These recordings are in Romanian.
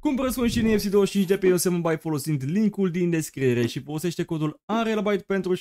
Cumpără și NFC 25 de pe Yosemite Buy folosind linkul din descriere și folosește codul ARELABYTE pentru 6%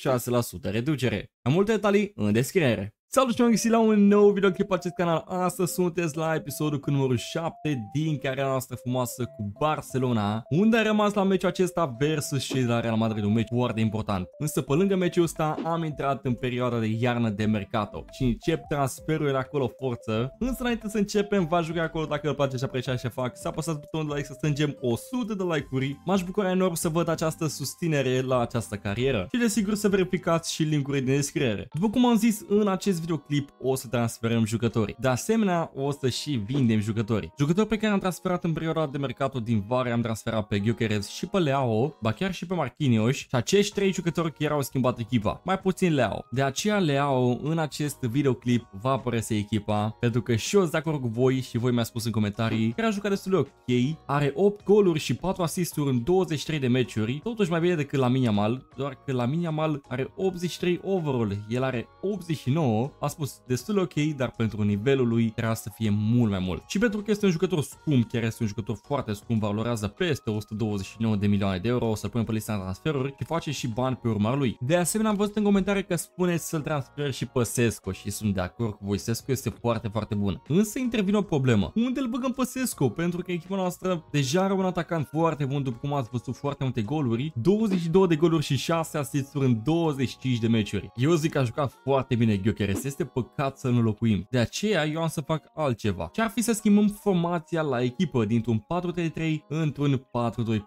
reducere. Am multe detalii în descriere. Salut și am găsit la un nou videoclip pe acest canal. Astăzi sunteți la episodul cu numărul 7 din cariera noastră frumoasă cu Barcelona, unde a rămas la meciul acesta versus și la Real Madrid, un meci foarte important. Însă pe lângă meciul ăsta am intrat în perioada de iarnă de mercato și încep transferurile acolo forță. Însă înainte să începem, v-aș acolo dacă îl place și aprecia ce fac, să apăsați butonul de like să strângem 100 de like-uri. M-aș bucura enorm să văd această susținere la această carieră și desigur să verificați și linkurile din descriere. După cum am zis în acest acest videoclip o să transferăm jucătorii. De asemenea, o să și vindem jucătorii. Jucători pe care am transferat în perioada de mercatul din vară, am transferat pe Gyökeres și pe Leao, ba chiar și pe Marquinhos și acești trei jucători chiar au schimbat echipa, mai puțin Leao. De aceea Leao în acest videoclip va părăsi echipa, pentru că și eu sunt de acord cu voi și voi mi-a spus în comentarii care a jucat destul de ok, are 8 goluri și 4 asisturi în 23 de meciuri, totuși mai bine decât la Miniamal, doar că la Miniamal are 83 overall, el are 89 a spus destul ok, dar pentru nivelul lui trebuia să fie mult mai mult. Și pentru că este un jucător scump, chiar este un jucător foarte scump, valorează peste 129 de milioane de euro, o să-l punem pe lista de transferuri și face și bani pe urma lui. De asemenea, am văzut în comentarii că spuneți să-l transferi și pe Sesco și sunt de acord cu voi, Sesco este foarte, foarte bun. Însă intervine o problemă. Unde îl băgăm pe Sesco? Pentru că echipa noastră deja are un atacant foarte bun, după cum ați văzut, foarte multe goluri, 22 de goluri și 6 asisturi în 25 de meciuri. Eu zic că a jucat foarte bine Gyökeres Paris. Este păcat să nu locuim. De aceea eu am să fac altceva. Ce ar fi să schimbăm formația la echipă dintr-un 4-3-3 într-un 4-2-4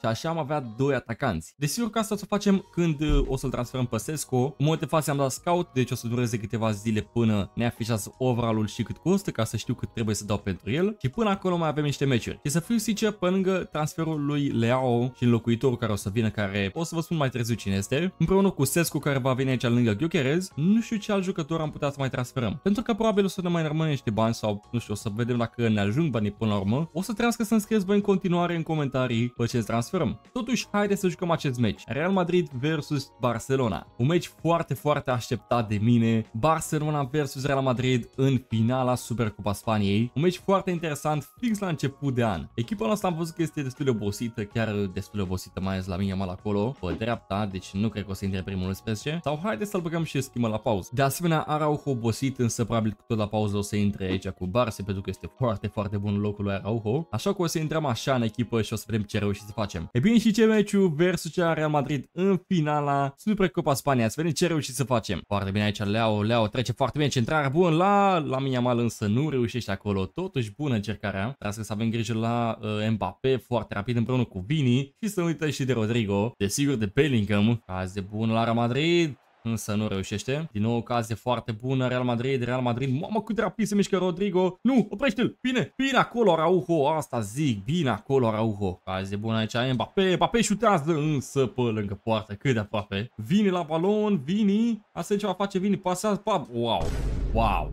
și așa am avea doi atacanți. Desigur că asta o să facem când uh, o să-l transferăm pe Sesco. În multe faze am dat scout, deci o să dureze câteva zile până ne afișează overall-ul și cât costă ca să știu cât trebuie să dau pentru el și până acolo mai avem niște meciuri. Și să fiu sincer, pe lângă transferul lui Leao și înlocuitorul care o să vină, care o să vă spun mai târziu cine este, împreună cu Sescu care va veni aici lângă Gheocherez, nu știu ce alt jucător săptămâna am putea să mai transferăm. Pentru că probabil o să ne mai rămâne niște bani sau nu știu, o să vedem dacă ne ajung banii până la urmă. O să trească să-mi scrieți voi în continuare în comentarii pe ce transferăm. Totuși, haideți să jucăm acest meci. Real Madrid versus Barcelona. Un meci foarte, foarte așteptat de mine. Barcelona versus Real Madrid în finala Supercupa Spaniei. Un meci foarte interesant fix la început de an. Echipa noastră am văzut că este destul de obosită, chiar destul de obosită, mai ales la mine mal acolo, pe dreapta, deci nu cred că o să intre primul 11. Sau haideți să-l băgăm și schimbă la pauză. De asemenea, asemenea, Araujo obosit, însă probabil că tot la pauză o să intre aici cu Barse, pentru că este foarte, foarte bun locul lui Araujo. Așa că o să intrăm așa în echipă și o să vedem ce reușim să facem. E bine și ce meciul versus cea Real Madrid în finala Supercopa Spania. Să vedem ce reușim să facem. Foarte bine aici Leo, Leo trece foarte bine, centrarea bun la la mine mal, însă nu reușește acolo. Totuși bună încercarea. Trebuie să avem grijă la uh, Mbappé foarte rapid împreună cu Vini și să nu uităm și de Rodrigo, desigur de Bellingham. Azi de bun la Real Madrid însă nu reușește. Din nou ocazie foarte bună, Real Madrid, Real Madrid, mamă cât de rapid se mișcă Rodrigo, nu, oprește-l, bine, bine acolo Araujo, asta zic, bine acolo Araujo. Ocazie bună aici, Mbappé, Mbappé șutează, însă pe lângă poartă, cât de aproape. Vine la balon, Vini, asta e ce va face Vini, pasează, pa, wow, wow.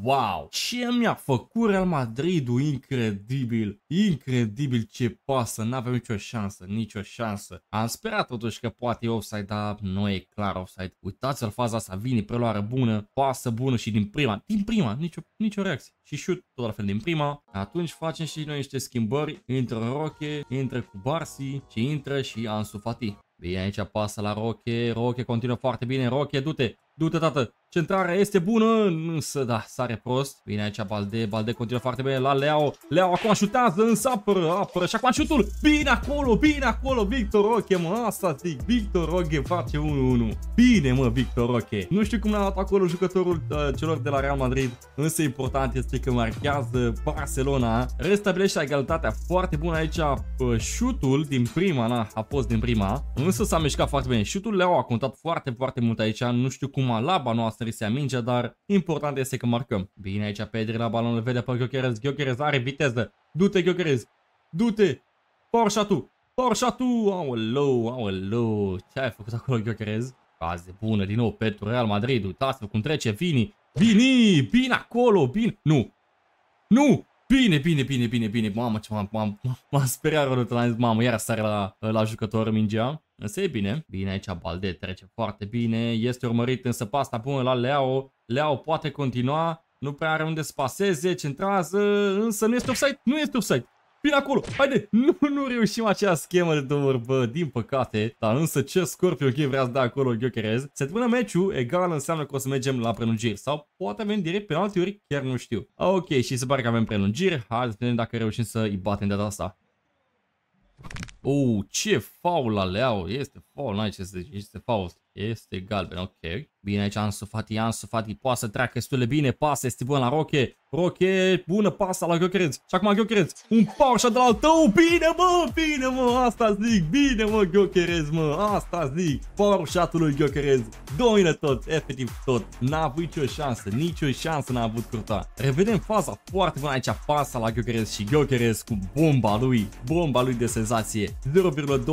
Wow! Ce mi-a făcut Real Madridul? Incredibil! Incredibil ce pasă! N-avem nicio șansă, nicio șansă. Am sperat totuși că poate e offside, dar nu e clar offside. Uitați-l faza asta, vine preluare bună, pasă bună și din prima, din prima, nicio, nicio reacție. Și shoot tot la fel din prima. Atunci facem și noi niște schimbări. Intră Roche, intră cu Barsi și intră și Ansu Fati. Bine, aici pasă la Roche, Roche continuă foarte bine, Roche, du-te, Du-te, tată! Centrarea este bună, însă, da, sare prost. Vine aici Balde, Balde continuă foarte bine la Leo, Leo acum șutează, însă apără, apără și acum șutul. Bine acolo, bine acolo, Victor Roche, mă, asta zic. Victor Roche face 1-1. Bine, mă, Victor Roche. Nu știu cum l-a dat acolo jucătorul uh, celor de la Real Madrid, însă important este că marchează Barcelona. Restabilește egalitatea foarte bună aici. Uh, șutul din prima, na, a fost din prima, însă s-a mișcat foarte bine. Șutul Leo a contat foarte, foarte mult aici. Nu știu cum acum la noastră se aminge, dar important este că marcăm. Bine aici Pedri la balon, îl vede pe Gheocherez, Gheocherez are viteză. Du-te Gheocherez, du-te, Porsche tu, Porsche tu, aolo, aolo, ce ai făcut acolo Gheocherez? Caze bună din nou pentru Real Madrid, uitați-vă cum trece Vini, Vini, bine acolo, bine, nu, nu, Bine, bine, bine, bine, bine. Mamă, ce m-am speriat rău de la mamă, iar sare la, la jucător mingea. Însă e bine, bine aici Balde trece foarte bine, este urmărit însă pasta bună la Leo. Leo poate continua, nu prea are unde să paseze, centrează, însă nu este offside, nu este offside. Bine acolo, haide, nu, nu reușim acea schemă de două bă, din păcate, dar însă ce Scorpio Game vrea să da acolo Ghecherez. Se termină meciul, egal înseamnă că o să mergem la prelungiri sau poate avem direct penaltiuri, chiar nu știu. Ok, și se pare că avem prelungiri, hai să vedem dacă reușim să îi batem de data asta. Oh, ce faul aleau. Oh, este faul, n-ai ce să zici, este faul. Este galben, ok. Bine aici Ansu Fati, Ansu Fati poate să treacă destul de bine, pasă este bun la Roche. Roche, bună pasă la Gheocrenț. Și acum Gheocrenț, un paușa de la al tău, bine mă, bine mă, asta zic, bine mă Gheocrenț mă, asta zic. Paușatul lui Gheocrenț, domină tot, efectiv tot. N-a avut nicio șansă, nicio șansă n-a avut curta. Revedem faza foarte bună aici, pasă la Gheocrenț și Gheocrenț cu bomba lui, bomba lui de senzație. 0,21,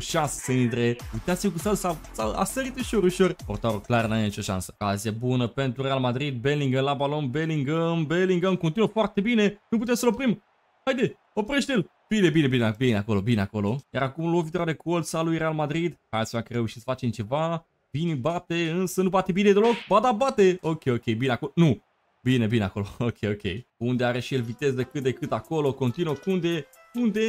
șansă să intre. Uitați-vă cum s-a sărit ușor, ușor. Portarul clar n-are nicio șansă. Cazie bună pentru Real Madrid. Bellingham la balon. Bellingham, Bellingham continuă foarte bine. Nu putem să-l oprim. Haide, oprește-l. Bine, bine, bine, bine acolo, bine acolo. Iar acum lovitura de colț al lui Real Madrid. Hai să că și să facem ceva. Bine bate, însă nu bate bine deloc. Ba da, bate. Ok, ok, bine acolo. Nu, Bine, bine acolo. Ok, ok. Unde are și el viteză de cât de cât acolo. Continuă. Unde? Unde?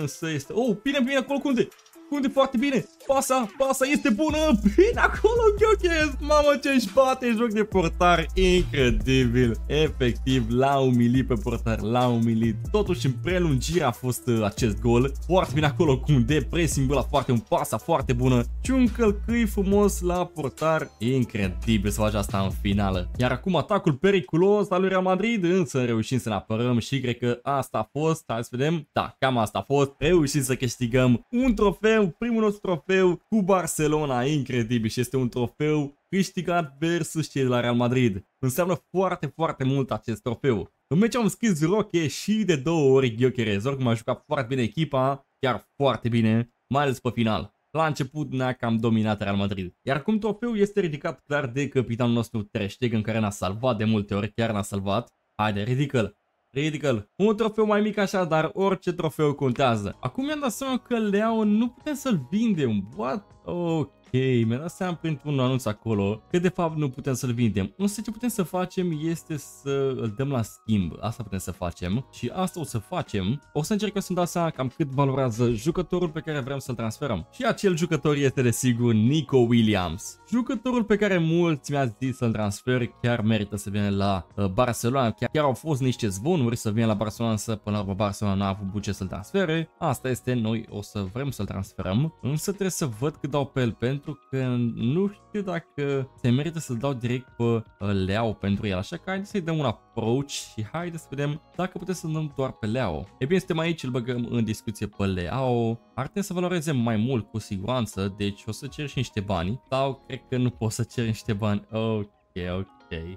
Însă este... Oh, bine, bine acolo. Unde? Unde foarte bine. Pasa, pasa, este bună. Bine acolo, Gheochesc. Mamă, ce își bate joc de portar. Incredibil. Efectiv, l-a umilit pe portar. L-a umilit. Totuși, în prelungire a fost uh, acest gol. Foarte bine acolo cu un depressing la foarte un pasa foarte bună. Și un călcâi frumos la portar. Incredibil să faci asta în finală. Iar acum atacul periculos al lui Real Madrid. Însă reușim să ne apărăm și cred că asta a fost. Hai să vedem. Da, cam asta a fost. Reușim să câștigăm un trofeu trofeu, primul nostru trofeu cu Barcelona, incredibil și este un trofeu câștigat versus cei de la Real Madrid. Înseamnă foarte, foarte mult acest trofeu. În meci am scris Roche și de două ori Gyokerez, oricum a jucat foarte bine echipa, chiar foarte bine, mai ales pe final. La început ne-a cam dominat Real Madrid. Iar cum trofeul este ridicat clar de capitanul nostru Ter Stegen, care ne a salvat de multe ori, chiar ne a salvat. Haide, ridică-l! Ridică-l. Un trofeu mai mic așa, dar orice trofeu contează. Acum mi-am dat seama că Leo nu putem să-l vindem. What? Ok mi-am dat seama printr-un anunț acolo că de fapt nu putem să-l vindem. Însă ce putem să facem este să îl dăm la schimb. Asta putem să facem și asta o să facem. O să încercăm să-mi dau seama cam cât valorează jucătorul pe care vrem să-l transferăm. Și acel jucător este desigur Nico Williams. Jucătorul pe care mulți mi-a zis să-l transfer chiar merită să vină la uh, Barcelona. Chiar, chiar au fost niște zvonuri să vină la Barcelona, însă până la urmă Barcelona nu a avut buget să-l transfere. Asta este, noi o să vrem să-l transferăm, însă trebuie să văd cât dau pe el pentru pentru că nu știu dacă se merită să dau direct pe uh, Leo pentru el, așa că haideți să-i dăm un approach și haideți să vedem dacă putem să dăm doar pe Leo. E bine, suntem aici, îl băgăm în discuție pe Leo, ar trebui să valoreze mai mult cu siguranță, deci o să cer și niște bani, sau cred că nu pot să cer niște bani, ok, ok.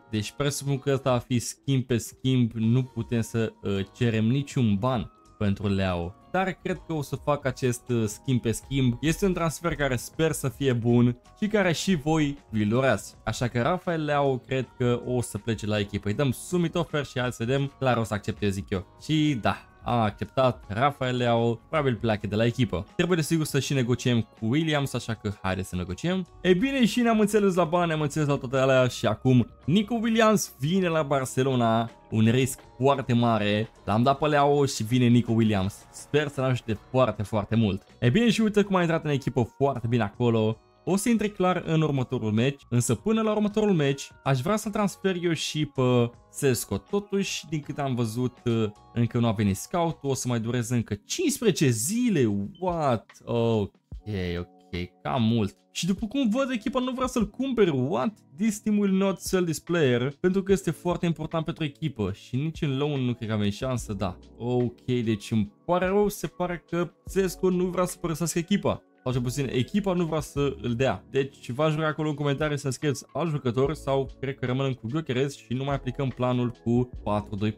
Deci presupun că ăsta va fi schimb pe schimb, nu putem să uh, cerem niciun ban pentru Leo dar cred că o să fac acest uh, schimb pe schimb. Este un transfer care sper să fie bun și care și voi vi-l doreați. Așa că Rafael Leao cred că o să plece la echipă. Îi dăm sumit ofer și alți vedem, clar o să accepte zic eu. Și da, a acceptat, Rafael Leao probabil pleacă de la echipă. Trebuie desigur să și negociem cu Williams, așa că haide să negociem. Ei bine, și ne-am înțeles la bani, ne-am înțeles la toate alea și acum Nico Williams vine la Barcelona, un risc foarte mare. L-am dat pe Leao și vine Nico Williams. Sper să ne ajute foarte, foarte mult. E bine și uite cum a intrat în echipă foarte bine acolo. O să intre clar în următorul meci, însă până la următorul meci aș vrea să transfer eu și pe Sesco. Totuși, din câte am văzut, uh, încă nu a venit scout o să mai dureze încă 15 zile, what? Ok, ok, cam mult. Și după cum văd, echipa nu vrea să-l cumpere, what? This team will not sell this player, pentru că este foarte important pentru echipă și nici în loan nu cred că avem șansă, da. Ok, deci îmi pare rău, se pare că Sesco nu vrea să părăsească echipa sau cel puțin echipa nu vrea să îl dea. Deci v-aș vrea acolo în comentarii să scrieți alt jucător sau cred că rămânem cu Gyokeres și nu mai aplicăm planul cu 4-2-4.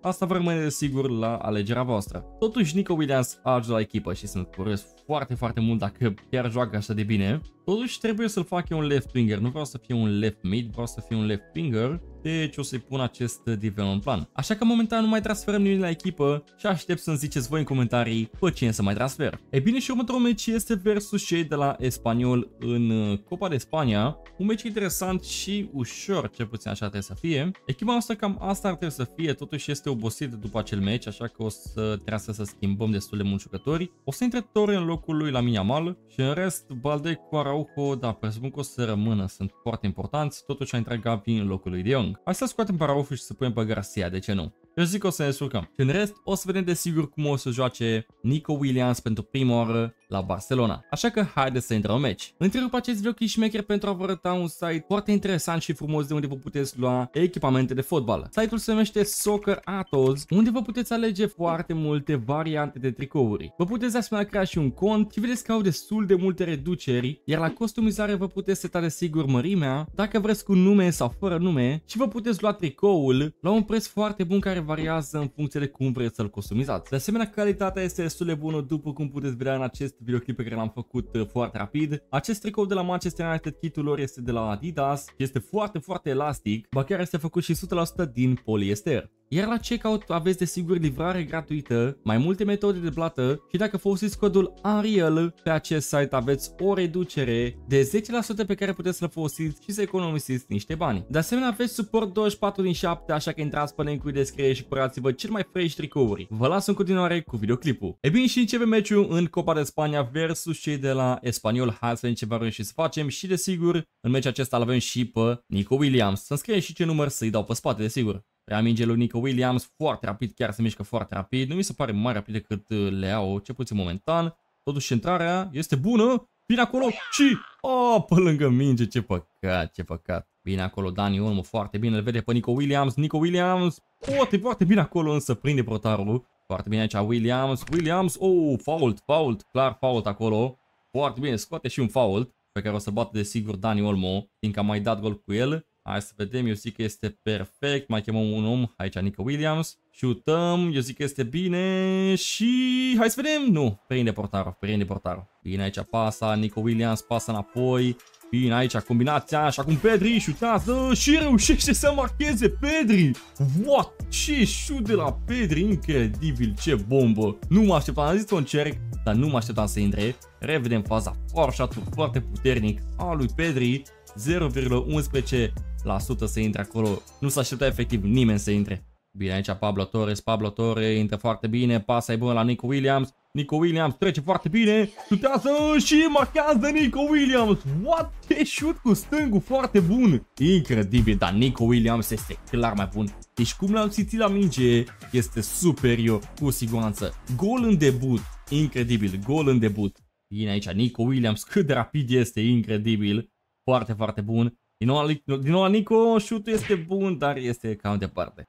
Asta vă rămâne sigur la alegerea voastră. Totuși Nico Williams a ajuns la echipă și sunt curios foarte foarte mult dacă chiar joacă așa de bine. Totuși trebuie să-l fac eu un left winger, nu vreau să fie un left mid, vreau să fie un left winger, deci o să-i pun acest development plan. Așa că momentan nu mai transferăm nimeni la echipă și aștept să-mi ziceți voi în comentarii pe cine să mai transfer. E bine și următorul meci este versus cei de la Espaniol în uh, Copa de Spania, un meci interesant și ușor, ce puțin așa trebuie să fie. Echipa noastră cam asta ar trebui să fie, totuși este obosit după acel meci, așa că o să trebuie să schimbăm destul de mulți jucători. O să intre Tor în locul lui la Miniamal și în rest Balde cu Araujo, dar presupun că o să rămână, sunt foarte importanți, totuși a intrat Gavi în locul lui De Jong. Hai să scoatem pe Araujo și să punem pe Garcia, de ce nu? Eu zic că o să ne surcăm. Și în rest, o să vedem desigur cum o să joace Nico Williams pentru prima oară la Barcelona. Așa că haideți să intrăm în meci. Întrerup acest video clickmaker pentru a vă arăta un site foarte interesant și frumos de unde vă puteți lua echipamente de fotbal. Site-ul se numește Soccer Atos, unde vă puteți alege foarte multe variante de tricouri. Vă puteți asemenea crea și un cont și vedeți că au destul de multe reduceri, iar la costumizare vă puteți seta de sigur mărimea, dacă vreți cu nume sau fără nume și vă puteți lua tricoul la un preț foarte bun care variază în funcție de cum vreți să-l costumizați. De asemenea, calitatea este destul de bună după cum puteți vedea în acest videoclip pe care l-am făcut uh, foarte rapid. Acest tricou de la Manchester United, kitul lor este de la Adidas, este foarte, foarte elastic, ba chiar este făcut și 100% din poliester. Iar la checkout aveți desigur livrare gratuită, mai multe metode de plată și dacă folosiți codul Unreal pe acest site aveți o reducere de 10% pe care puteți să-l folosiți și să economisiți niște bani. De asemenea aveți suport 24 din 7 așa că intrați pe link-ul descriere și cumpărați-vă cel mai fresh tricouri. Vă las în continuare cu videoclipul. E bine și începe meciul în Copa de Spania versus cei de la Espaniol, Hai să vedem ce și să facem și desigur în meciul acesta îl avem și pe Nico Williams. Să-mi scrie și ce număr să-i dau pe spate desigur. Reaminge lui Nico Williams, foarte rapid, chiar se mișcă foarte rapid. Nu mi se pare mai rapid decât uh, Leao, ce puțin momentan. Totuși centrarea este bună, Bine acolo și... Oh, pe lângă minge, ce păcat, ce păcat. Bine acolo Dani Olmo, foarte bine, îl vede pe Nico Williams. Nico Williams, poate foarte bine acolo, însă prinde protarul. Foarte bine aici Williams, Williams, oh, fault, fault, clar fault acolo. Foarte bine, scoate și un fault pe care o să bată de sigur Dani Olmo, fiindcă a mai dat gol cu el. Hai să vedem, eu zic că este perfect, mai chemăm un om, aici Nico Williams. Șutăm, eu zic că este bine și hai să vedem, nu, prinde portarul, prinde portarul. Bine aici pasa, Nico Williams pasă înapoi, Bine, aici combinația și acum Pedri șutează și reușește să marcheze Pedri. What? Ce șut de la Pedri, incredibil, ce bombă. Nu mă așteptam, am zis un încerc, dar nu mă așteptam să intre. Revedem faza, foarte, foarte puternic al lui Pedri. 0,11 să intre acolo. Nu s-a așteptat efectiv nimeni să intre. Bine, aici Pablo Torres, Pablo Torres intră foarte bine, pasa e bună la Nico Williams. Nico Williams trece foarte bine, șutează și marchează Nico Williams. What? E șut cu stângul foarte bun. Incredibil, dar Nico Williams este clar mai bun. Deci cum l-am simțit la minge este superior, cu siguranță. Gol în debut, incredibil, gol în debut. Bine aici Nico Williams, cât de rapid este, incredibil. Foarte, foarte bun. Din nou, din nou Nico, shoot este bun, dar este cam departe.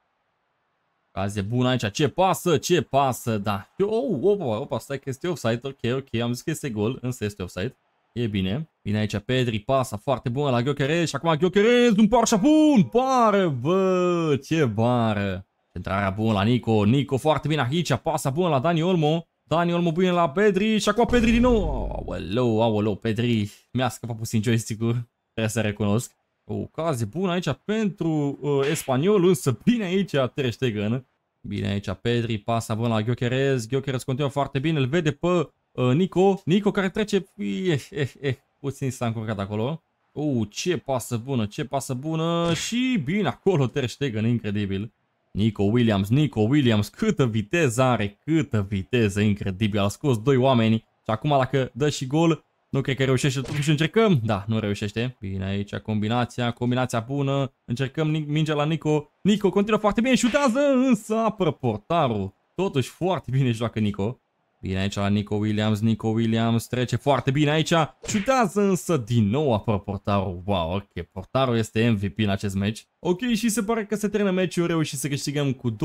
Azi e bun aici, ce pasă, ce pasă, da. Oh, opa, opa, stai că este offside, ok, ok, am zis că este gol, însă este offside. E bine, vine aici Pedri, pasă foarte bună la Gheocherez și acum Gheocherez, un par și bun, bară, bă, ce bară. Centrarea bună la Nico, Nico foarte bine aici, pasă bună la Dani Olmo. Dani Olmo bine la Pedri și acum Pedri din nou. Aoleu, aoleu, Pedri, mi-a scăpat puțin joystick-ul, trebuie să recunosc. O ocazie bună aici pentru uh, Espaniol, însă bine aici Ter Stegen. Ă? Bine aici Pedri, pasa bună la Gyokeres. Gyokeres continuă foarte bine, îl vede pe uh, Nico. Nico care trece, eh, eh, eh, puțin s-a încurcat acolo. Uh, ce pasă bună, ce pasă bună și bine acolo Ter Stegen, incredibil. Nico Williams, Nico Williams, câtă viteză are, câtă viteză incredibil. A scos doi oameni și acum dacă dă și gol, nu cred că reușește totuși încercăm. Da, nu reușește. Bine aici combinația, combinația bună. Încercăm mingea la Nico. Nico continuă foarte bine, șutează, însă apără portarul. Totuși foarte bine joacă Nico. Bine aici la Nico Williams, Nico Williams trece foarte bine aici, ciutează însă din nou apără portarul, wow, ok, portarul este MVP în acest meci. Ok, și se pare că se termină meciul, reușit să câștigăm cu 2-0,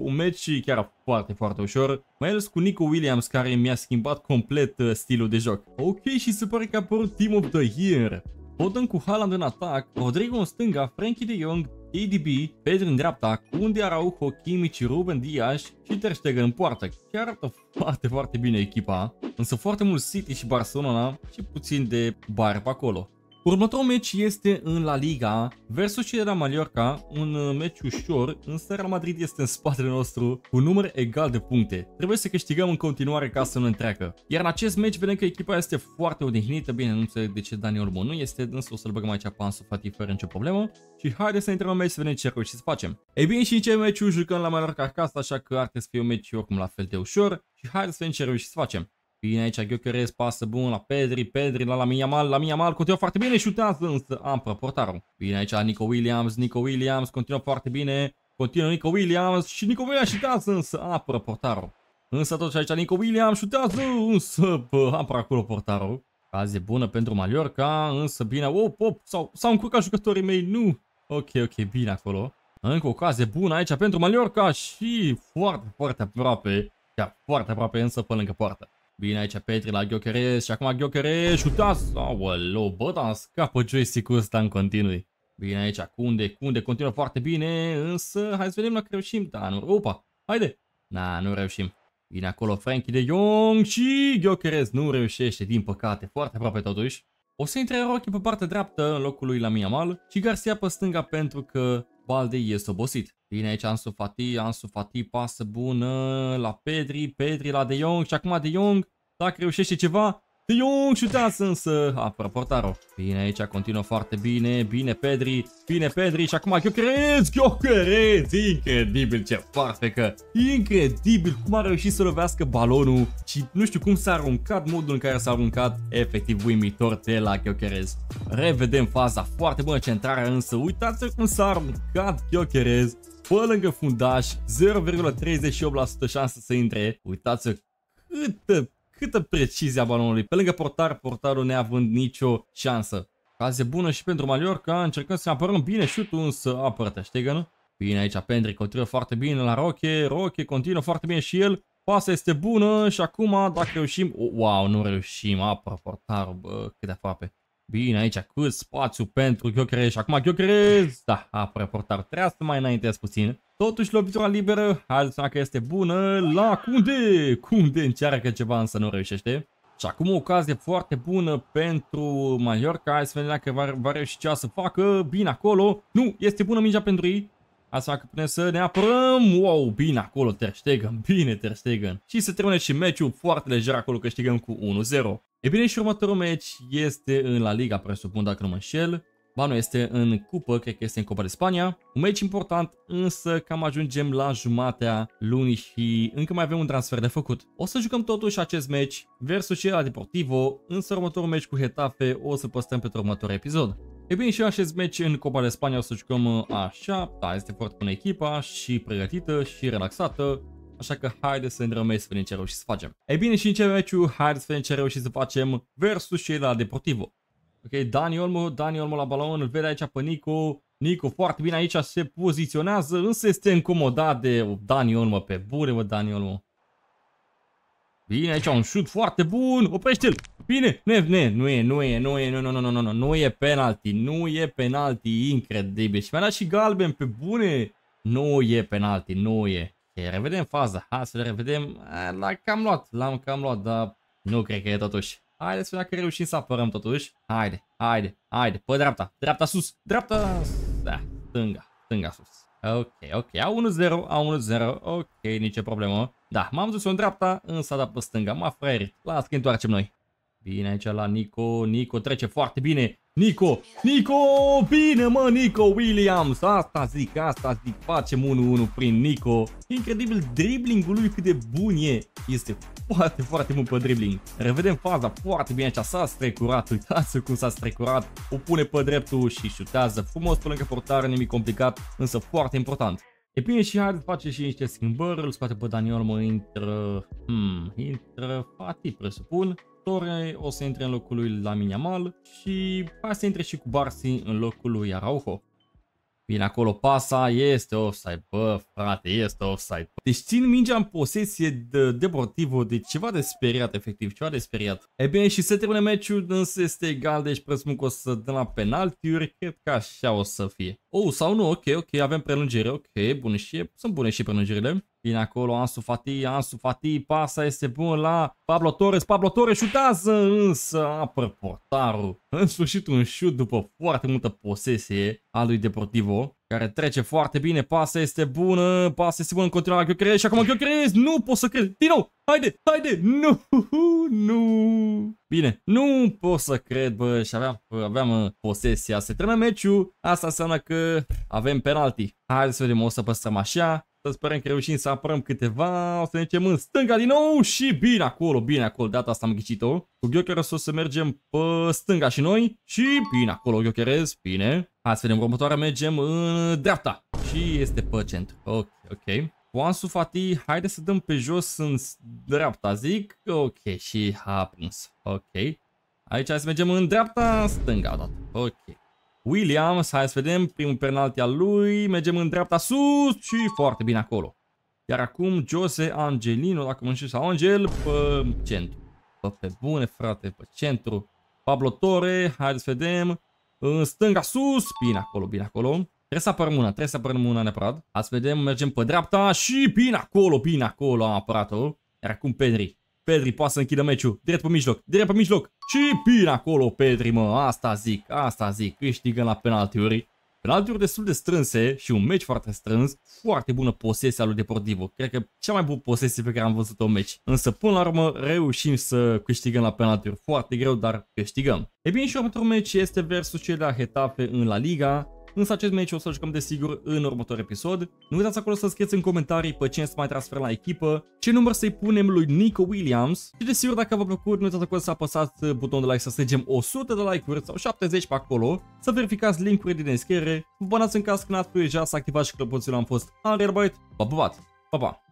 un meci chiar foarte, foarte ușor, mai ales cu Nico Williams care mi-a schimbat complet uh, stilul de joc. Ok, și se pare că a apărut Team of the Year. Odin cu Haaland în atac, Rodrigo în stânga, Frankie de Jong, ADB Pedro în dreapta, cu unde Araujo, Kimmich, Ruben Dias și Ter Stegen în poartă. Chiar arată foarte, foarte bine echipa, însă foarte mult City și Barcelona și puțin de bar pe acolo. Următorul meci este în La Liga versus Real Mallorca, un uh, meci ușor, însă Real Madrid este în spatele nostru cu număr egal de puncte. Trebuie să câștigăm în continuare ca să nu întreacă. Iar în acest meci vedem că echipa este foarte odihnită, bine, nu înțeleg de ce Dani Olmo nu este, însă o să-l băgăm aici pe Ansu Fati fără nicio problemă. Și haide să intrăm în meci să vedem ce și să facem. Ei bine, și în ce meci jucăm la Mallorca acasă, așa că ar trebui să fie un meci oricum la fel de ușor. Și haide să vedem ce reușit să facem. Bine aici, Gheocherez pasă bun la Pedri, Pedri la mal la Lamine mal continuă foarte bine, șutează însă ampă, portarul. Bine aici, Nico Williams, Nico Williams continuă foarte bine, continuă Nico Williams și Nico Williams șutează însă ampă, portarul. Însă tot aici Nico Williams șutează însă ampă acolo portarul. Cazie bună pentru Mallorca, însă bine, op, op, sau s-au încurcat jucătorii mei, nu. Ok, ok, bine acolo. Încă o ocazie bună aici pentru Mallorca și foarte, foarte aproape, chiar foarte aproape însă pe lângă poartă. Bine aici Petri la Gheochereș și acum Gheochereș, uitați! aolo, bă, dar îmi scapă joystick-ul ăsta în continui. Bine aici, Cunde, Cunde continuă foarte bine, însă hai să vedem dacă reușim. Da, nu, opa, haide! Na, nu reușim. Vine acolo Frankie de Jong și Gheocherez nu reușește, din păcate, foarte aproape totuși. O să intre Rocky pe partea dreaptă în locul lui la Miamal și Garcia pe stânga pentru că Balde este obosit. Bine aici Ansu Fati, Ansu Fati pasă bună la Pedri, Pedri la De Jong și acum De Jong, dacă reușește ceva, de Jong șutează însă, uh, apără portarul. Bine aici, continuă foarte bine, bine Pedri, bine Pedri și acum Gheocărez, Gheocărez, incredibil ce că. incredibil cum a reușit să lovească balonul și nu știu cum s-a aruncat modul în care s-a aruncat, efectiv uimitor de la Gheocărez. Revedem faza, foarte bună centrare însă, uitați cum s-a aruncat Gheocărez pe lângă fundaș, 0,38% șansă să intre, uitați câtă câtă precizia balonului. Pe lângă portar, portarul neavând nicio șansă. Caze bună și pentru Mallorca, încercăm să apărăm bine șutul, însă apără nu? Bine aici, Pendrick continuă foarte bine la Roche, Roche continuă foarte bine și el. Pasa este bună și acum dacă reușim... Wow, nu reușim, apără portarul, bă, cât de aproape. Bine, aici cât spațiu pentru Gheocrez și acum Gheocrez, da, apără portarul, trebuie să mai înaintez puțin. Totuși, lovitura liberă, hai să că este bună, la Cunde! Cunde încearcă ceva, însă nu reușește. Și acum o ocazie foarte bună pentru Mallorca, hai să vedem dacă va, va reuși cea să facă, bine acolo. Nu, este bună mingea pentru ei, Asta că putem să ne apărăm. Wow, bine acolo Ter Stegen, bine Ter Stegen. Și se termine și meciul foarte lejer acolo, câștigăm cu 1-0. E bine și următorul meci este în La Liga, presupun dacă nu mă înșel. Banu este în cupă, cred că este în Copa de Spania. Un meci important, însă cam ajungem la jumatea lunii și încă mai avem un transfer de făcut. O să jucăm totuși acest meci versus cel la Deportivo, însă următorul meci cu Hetafe o să păstăm pentru următorul episod. E bine, și acest meci în Copa de Spania o să jucăm așa, da, este foarte bună echipa și pregătită și relaxată, Așa că haideți să ne rămâi să vedem ce reușim să facem. Ei bine și în ce meciul, haideți să vedem ce reușim să facem versus cei de la Deportivo. Ok, Dani Olmo, Dani Olmo la balon, îl vede aici pe Nico. Nico foarte bine aici se poziționează, însă este incomodat de Dani Olmo pe bure, mă, Dani Olmo. Bine, aici un șut foarte bun, oprește-l, bine, ne, ne, nu e, nu e, nu e, nu, nu, nu, nu, nu, nu, nu e penalti, nu e penalti, incredibil. Și mi-a dat și galben, pe bune, nu e penalti, nu e. Okay, revedem faza, hai să le revedem, l-am cam luat, l-am cam luat, dar nu cred că e totuși. Haide să vedem dacă reușim să apărăm totuși. Haide, haide, haide, pe dreapta, dreapta sus, dreapta, da, stânga, stânga sus. Ok, ok, A1-0, A1-0, ok, nicio problemă. Da, m-am dus în dreapta, însă a dat pe stânga, m-a fraierit. Las că întoarcem noi. Bine aici la Nico. Nico trece foarte bine. Nico, Nico, bine mă Nico Williams, asta zic, asta zic, facem 1-1 prin Nico. Incredibil dribbling-ul lui cât de bun e, este foarte, foarte mult pe dribbling. Revedem faza foarte bine aici, s-a strecurat, uitați cum s-a strecurat, o pune pe dreptul și șutează frumos pe lângă portare, nimic complicat, însă foarte important. E bine și să face și niște schimbări, îl scoate pe Daniel, mă intră, hmm, intră Fati presupun, ore, o să intre în locul lui la Minamal și hai să intre și cu Barsi în locul lui Araujo. Bine, acolo pasa, este offside, bă, frate, este offside. Deci țin mingea în posesie de Deportivo, de ceva de speriat, efectiv, ceva de speriat. E bine, și se termină meciul, însă este egal, deci presupun că o să dăm la penaltiuri, cred că așa o să fie. Oh, sau nu, ok, ok, avem prelungire, ok, bune și, sunt bune și prelungerile. Vine acolo, Ansu Fati, Ansu Fati, pasa este bun la Pablo Torres, Pablo Torres șutează, însă apăr portarul. În sfârșit un șut după foarte multă posesie a lui Deportivo, care trece foarte bine, pasa este bună, pasa este bună în continuare, Gheocrez și acum Gheocrez, nu pot să cred, din nou, haide, haide, nu, nu. Bine, nu pot să cred, bă, și aveam, aveam uh, posesia, se termină meciul, asta înseamnă că avem penalti. Hai să vedem, o să păstrăm așa, să sperăm că reușim să apărăm câteva. O să ne ducem în stânga din nou și bine acolo, bine acolo. Data asta am ghicit-o. Cu Gheocheres o să mergem pe stânga și noi. Și bine acolo, Gheocheres. Bine. Hai să vedem. Următoarea mergem în dreapta. Și este pe centru. Ok, ok. Juansu Fati, haide să dăm pe jos în dreapta, zic. Ok, și a prins. Ok. Aici hai să mergem în dreapta, stânga, dat. Ok. Williams, hai să vedem, primul penalti al lui, mergem în dreapta sus și foarte bine acolo. Iar acum Jose Angelino, dacă mă știu, sau Angel, pe centru. Bă, pe bune, frate, pe centru. Pablo Torre, hai să vedem, în stânga sus, bine acolo, bine acolo. Trebuie să apărăm una, trebuie să apărăm una neapărat. Hai să vedem, mergem pe dreapta și bine acolo, bine acolo am apărat-o. Iar acum Pedri. Pedri poate să închidă meciul. Direct pe mijloc. Direct pe mijloc. Și bine acolo Pedri, mă. Asta zic. Asta zic. Câștigăm la penaltiuri. Penaltiuri destul de strânse și un meci foarte strâns. Foarte bună posesia lui Deportivo. Cred că cea mai bună posesie pe care am văzut-o în meci. Însă până la urmă reușim să câștigăm la penaltiuri. Foarte greu, dar câștigăm. E bine și următorul meci este versus cel de la Hetafe în La Liga. Însă acest meci o să-l jucăm desigur în următor episod. Nu uitați acolo să scrieți în comentarii pe cine să mai transfer la echipă, ce număr să-i punem lui Nico Williams și desigur dacă v-a plăcut nu uitați acolo să apăsați butonul de like să strângem 100 de like-uri sau 70 pe acolo, să verificați linkurile din descriere, vă abonați în caz când ați deja, să activați și clopoțelul am fost Unreal Byte, pa, pa, pa, pa!